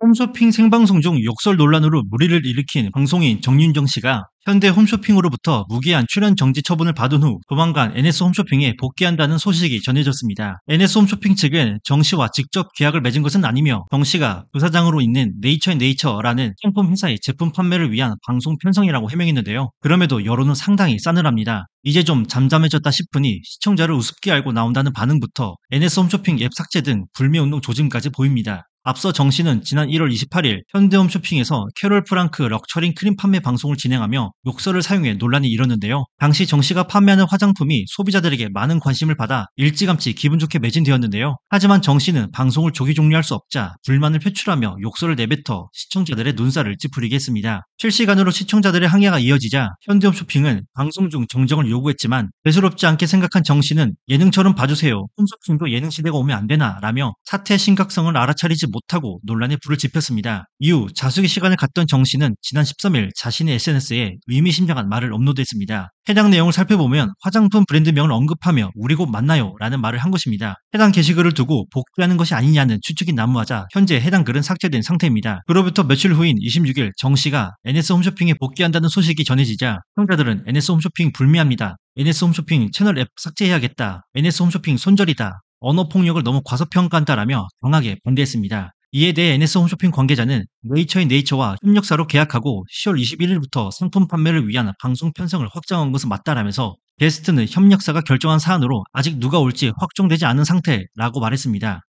홈쇼핑 생방송 중 욕설 논란으로 무리를 일으킨 방송인 정윤정 씨가 현대 홈쇼핑으로부터 무기한 출연 정지 처분을 받은 후 조만간 NS 홈쇼핑에 복귀한다는 소식이 전해졌습니다. NS 홈쇼핑 측은 정 씨와 직접 계약을 맺은 것은 아니며 정 씨가 부사장으로 있는 네이처앤네이처라는 상품 회사의 제품 판매를 위한 방송 편성이라고 해명했는데요. 그럼에도 여론은 상당히 싸늘합니다. 이제 좀 잠잠해졌다 싶으니 시청자를 우습게 알고 나온다는 반응부터 NS 홈쇼핑 앱 삭제 등 불매운동 조짐까지 보입니다. 앞서 정 씨는 지난 1월 28일 현대홈 쇼핑에서 캐롤 프랑크 럭처링 크림 판매 방송을 진행하며 욕설을 사용해 논란이 일었는데요. 당시 정 씨가 판매하는 화장품이 소비자들에게 많은 관심을 받아 일찌감치 기분 좋게 매진되었는데요. 하지만 정 씨는 방송을 조기 종료할 수 없자 불만을 표출하며 욕설을 내뱉어 시청자들의 눈살을 찌푸리게 했습니다. 실시간으로 시청자들의 항의가 이어지자 현대홈 쇼핑은 방송 중 정정을 요구했지만 대수롭지 않게 생각한 정 씨는 예능처럼 봐주세요. 홈쇼핑도 예능 시대가 오면 안 되나 라며 사태의 심각성을 알아차리지 못했습니다 못하고 논란에 불을 지폈습니다. 이후 자숙의 시간을 갖던 정 씨는 지난 13일 자신의 SNS에 의미심장한 말을 업로드했습니다. 해당 내용을 살펴보면 화장품 브랜드명을 언급하며 우리 곧 만나요 라는 말을 한 것입니다. 해당 게시글을 두고 복구하는 것이 아니냐는 추측이 난무하자 현재 해당 글은 삭제된 상태입니다. 그로부터 며칠 후인 26일 정 씨가 NS 홈쇼핑에 복귀한다는 소식이 전해지자 형자들은 NS 홈쇼핑 불미합니다. NS 홈쇼핑 채널 앱 삭제해야겠다. NS 홈쇼핑 손절이다. 언어폭력을 너무 과소평가한다라며 강하게 반대했습니다. 이에 대해 NS 홈쇼핑 관계자는 네이처인 네이처와 협력사로 계약하고 10월 21일부터 상품 판매를 위한 방송 편성을 확정한 것은 맞다라면서 게스트는 협력사가 결정한 사안으로 아직 누가 올지 확정되지 않은 상태라고 말했습니다.